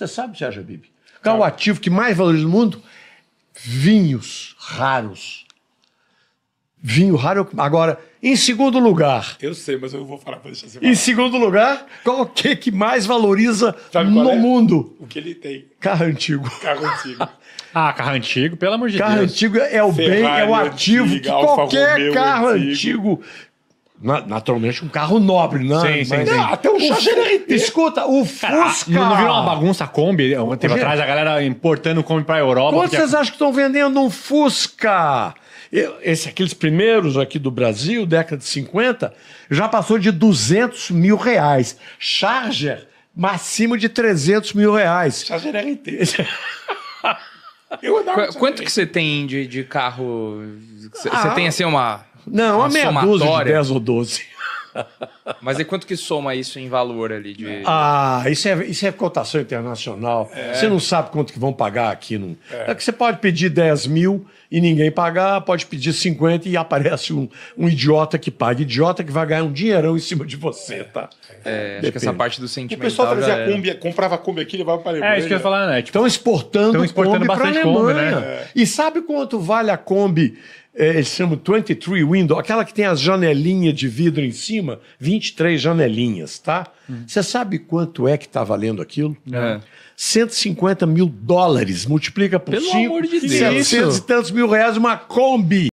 Você sabe, Sérgio Bibi, qual é o ativo que mais valoriza no mundo? Vinhos raros. Vinho raro. Agora, em segundo lugar. Eu sei, mas eu vou falar para deixar você falar. Em segundo lugar, qual o que, que mais valoriza no é? mundo? O que ele tem? Carro antigo. Carro antigo. Ah, carro antigo, pelo amor de Carro Deus. antigo é o Ferrari bem, é o ativo. antiga, que qualquer carro antigo. antigo Naturalmente, um carro nobre, não. Né? Sim, sim, sim. até ah, um Fusca GLRT. Escuta, o Fusca. Não, não virou uma bagunça a Kombi? Um tempo atrás, a galera importando Kombi pra Europa. Quanto vocês acham que estão vendendo um Fusca? Esse, aqueles primeiros aqui do Brasil, década de 50, já passou de 200 mil reais. Charger, máximo de 300 mil reais. Charger RT. Quanto que você tem de, de carro? Você ah, tem assim uma não, uma, uma meia dúzia de 10 ou 12. Mas e quanto que soma isso em valor ali? De... Ah, isso é, isso é cotação internacional. É. Você não sabe quanto que vão pagar aqui. Não. É. é. que você pode pedir 10 mil e ninguém pagar, pode pedir 50 e aparece um, um idiota que paga. Idiota que vai ganhar um dinheirão em cima de você, é. tá? É, é, acho que essa parte do sentimento. O pessoal trazia a Kombi, comprava a Kombi aqui, e levava para a é, Alemanha. É, isso que eu ia falar, né? Estão tipo, exportando, tão exportando Kombi bastante Kombi, né? E sabe quanto vale a Kombi? Eh, eles chamam 23 window, aquela que tem as janelinhas de vidro em cima, 20 23 janelinhas, tá? Você hum. sabe quanto é que tá valendo aquilo? É. 150 mil dólares, multiplica por Pelo 5, amor de Deus. e tantos mil reais uma Kombi.